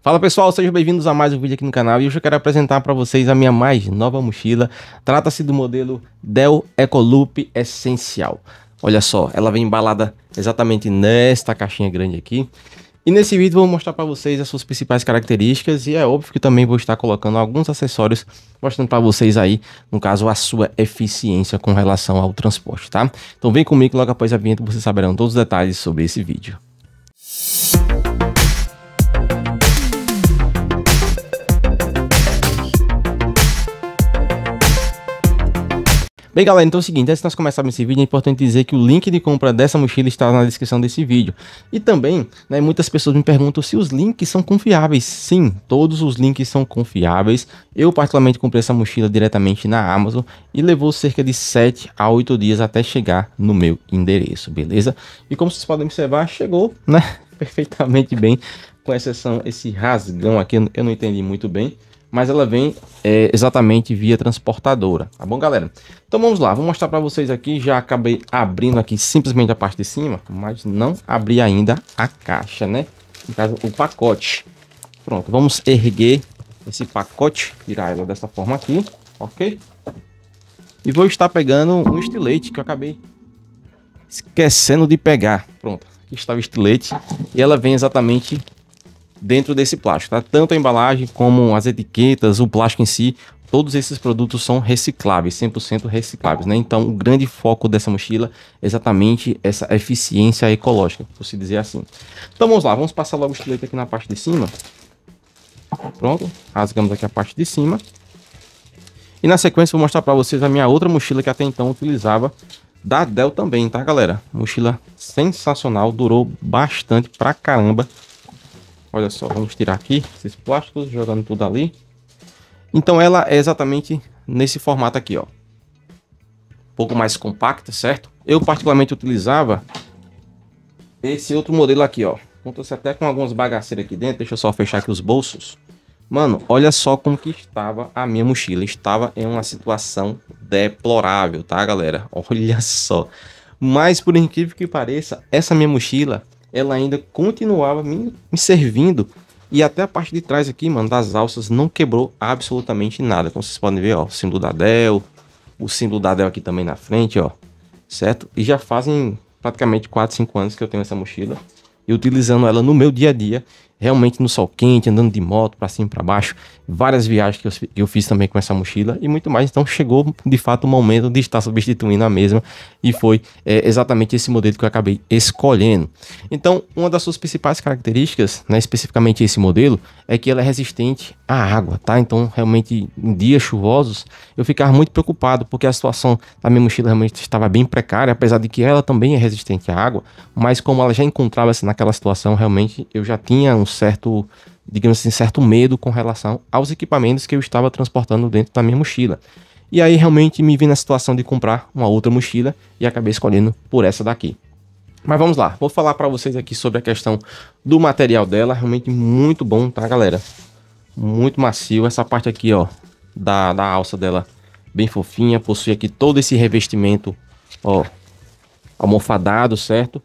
Fala pessoal, sejam bem-vindos a mais um vídeo aqui no canal e hoje eu quero apresentar para vocês a minha mais nova mochila. Trata-se do modelo Dell Ecoloop Essencial. Olha só, ela vem embalada exatamente nesta caixinha grande aqui. E nesse vídeo vou mostrar para vocês as suas principais características e é óbvio que também vou estar colocando alguns acessórios mostrando para vocês aí, no caso, a sua eficiência com relação ao transporte, tá? Então vem comigo logo após a vinheta vocês saberão todos os detalhes sobre esse vídeo. Bem, galera, então é o seguinte, antes de nós começarmos esse vídeo, é importante dizer que o link de compra dessa mochila está na descrição desse vídeo. E também, né, muitas pessoas me perguntam se os links são confiáveis. Sim, todos os links são confiáveis. Eu, particularmente, comprei essa mochila diretamente na Amazon e levou cerca de 7 a 8 dias até chegar no meu endereço, beleza? E como vocês podem observar, chegou, né, perfeitamente bem, com exceção esse rasgão aqui, eu não entendi muito bem mas ela vem é, exatamente via transportadora, tá bom, galera? Então vamos lá, vou mostrar para vocês aqui, já acabei abrindo aqui simplesmente a parte de cima, mas não abri ainda a caixa, né? No caso, o pacote. Pronto, vamos erguer esse pacote, tirar ela dessa forma aqui, ok? E vou estar pegando um estilete que eu acabei esquecendo de pegar. Pronto, aqui está o estilete e ela vem exatamente dentro desse plástico, tá? Tanto a embalagem como as etiquetas, o plástico em si, todos esses produtos são recicláveis, 100% recicláveis, né? Então, o grande foco dessa mochila é exatamente essa eficiência ecológica, por se dizer assim. Então, vamos lá, vamos passar logo o estilete aqui na parte de cima. Pronto, rasgamos aqui a parte de cima. E na sequência vou mostrar para vocês a minha outra mochila que até então utilizava da Dell também, tá, galera? Mochila sensacional, durou bastante pra caramba. Olha só, vamos tirar aqui esses plásticos, jogando tudo ali. Então ela é exatamente nesse formato aqui, ó. Um pouco mais compacta, certo? Eu particularmente utilizava esse outro modelo aqui, ó. Conta-se então, até com algumas bagaceiras aqui dentro. Deixa eu só fechar aqui os bolsos. Mano, olha só como que estava a minha mochila. Estava em uma situação deplorável, tá, galera? Olha só. Mas, por incrível que pareça, essa minha mochila ela ainda continuava me, me servindo. E até a parte de trás aqui, mano, das alças não quebrou absolutamente nada. Como vocês podem ver, ó, o símbolo da Dell, o símbolo da Dell aqui também na frente, ó. Certo? E já fazem praticamente 4, 5 anos que eu tenho essa mochila. E utilizando ela no meu dia a dia, realmente no sol quente, andando de moto para cima e para baixo, várias viagens que eu, que eu, fiz também com essa mochila e muito mais. Então chegou de fato o momento de estar substituindo a mesma e foi é, exatamente esse modelo que eu acabei escolhendo. Então, uma das suas principais características, né, especificamente esse modelo, é que ela é resistente à água, tá? Então, realmente em dias chuvosos, eu ficava muito preocupado porque a situação da minha mochila realmente estava bem precária, apesar de que ela também é resistente à água, mas como ela já encontrava-se naquela situação, realmente eu já tinha um certo, digamos assim, certo medo com relação aos equipamentos que eu estava transportando dentro da minha mochila. E aí realmente me vi na situação de comprar uma outra mochila e acabei escolhendo por essa daqui. Mas vamos lá, vou falar para vocês aqui sobre a questão do material dela, realmente muito bom, tá, galera? Muito macio, essa parte aqui, ó, da, da alça dela, bem fofinha, possui aqui todo esse revestimento, ó, almofadado, certo?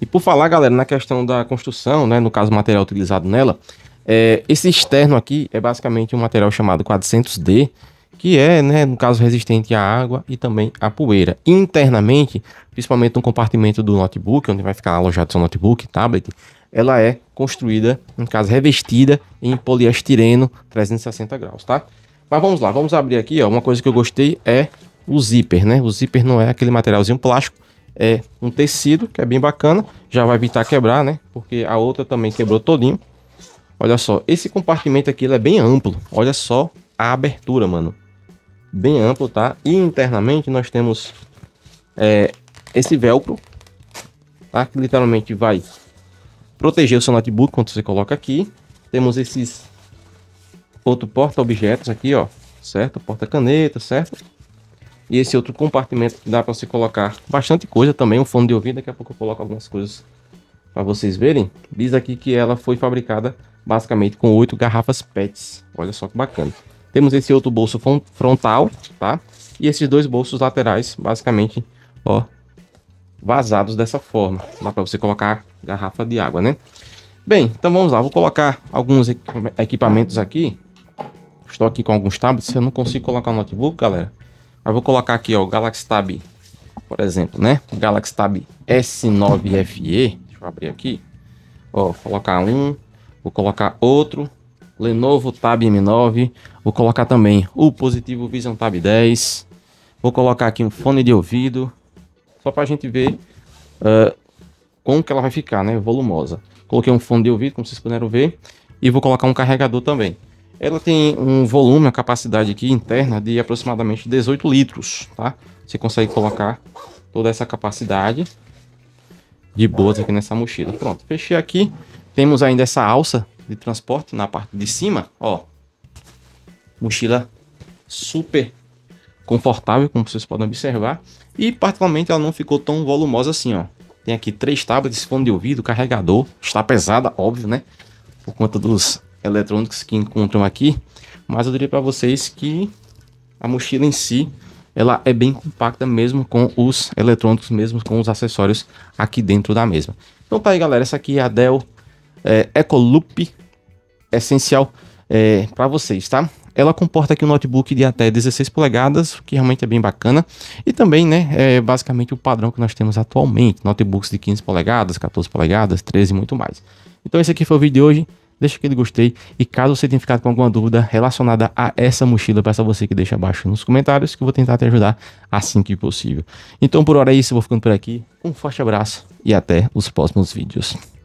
E por falar, galera, na questão da construção, né, no caso material utilizado nela, é, esse externo aqui é basicamente um material chamado 400D, que é, né, no caso, resistente à água e também à poeira. Internamente, principalmente no compartimento do notebook, onde vai ficar alojado seu notebook, tablet, ela é construída, no caso, revestida em poliestireno 360 graus, tá? Mas vamos lá, vamos abrir aqui, ó, uma coisa que eu gostei é o zíper, né? O zíper não é aquele materialzinho plástico, é um tecido, que é bem bacana. Já vai evitar quebrar, né? Porque a outra também quebrou todinho. Olha só, esse compartimento aqui é bem amplo. Olha só a abertura, mano. Bem amplo, tá? E internamente nós temos é, esse velcro, tá? Que literalmente vai proteger o seu notebook quando você coloca aqui. Temos esses outro porta-objetos aqui, ó, certo? Porta-caneta, certo? E esse outro compartimento que dá para você colocar bastante coisa também, um fone de ouvido. Daqui a pouco eu coloco algumas coisas para vocês verem. Diz aqui que ela foi fabricada basicamente com oito garrafas PETs. Olha só que bacana. Temos esse outro bolso frontal, tá? E esses dois bolsos laterais, basicamente, ó, vazados dessa forma. Dá para você colocar garrafa de água, né? Bem, então vamos lá. Vou colocar alguns equipamentos aqui. Estou aqui com alguns tablets. Eu não consigo colocar o notebook, galera vou colocar aqui, ó, o Galaxy Tab, por exemplo, né? O Galaxy Tab S9FE. Deixa eu abrir aqui. Ó, vou colocar um, vou colocar outro. Lenovo Tab M9. Vou colocar também o Positivo Vision Tab 10. Vou colocar aqui um fone de ouvido. Só pra gente ver uh, como que ela vai ficar, né? Volumosa. Coloquei um fone de ouvido, como vocês puderam ver. E vou colocar um carregador também. Ela tem um volume, a capacidade aqui interna de aproximadamente 18 litros, tá? Você consegue colocar toda essa capacidade de boas aqui nessa mochila. Pronto, fechei aqui. Temos ainda essa alça de transporte na parte de cima, ó. Mochila super confortável, como vocês podem observar. E particularmente ela não ficou tão volumosa assim, ó. Tem aqui três tábuas de fone de ouvido, carregador. Está pesada, óbvio, né? Por conta dos eletrônicos que encontram aqui, mas eu diria para vocês que a mochila em si ela é bem compacta mesmo com os eletrônicos, mesmo com os acessórios aqui dentro da mesma. Então tá aí galera, essa aqui é a Dell é, Ecoloop essencial é, para vocês, tá? Ela comporta aqui um notebook de até 16 polegadas, o que realmente é bem bacana. E também, né, é basicamente o padrão que nós temos atualmente, notebooks de 15 polegadas, 14 polegadas, 13 e muito mais. Então esse aqui foi o vídeo de hoje deixa aquele gostei e caso você tenha ficado com alguma dúvida relacionada a essa mochila, peço a você que deixe abaixo nos comentários que eu vou tentar te ajudar assim que possível. Então por hora é isso, eu vou ficando por aqui. Um forte abraço e até os próximos vídeos.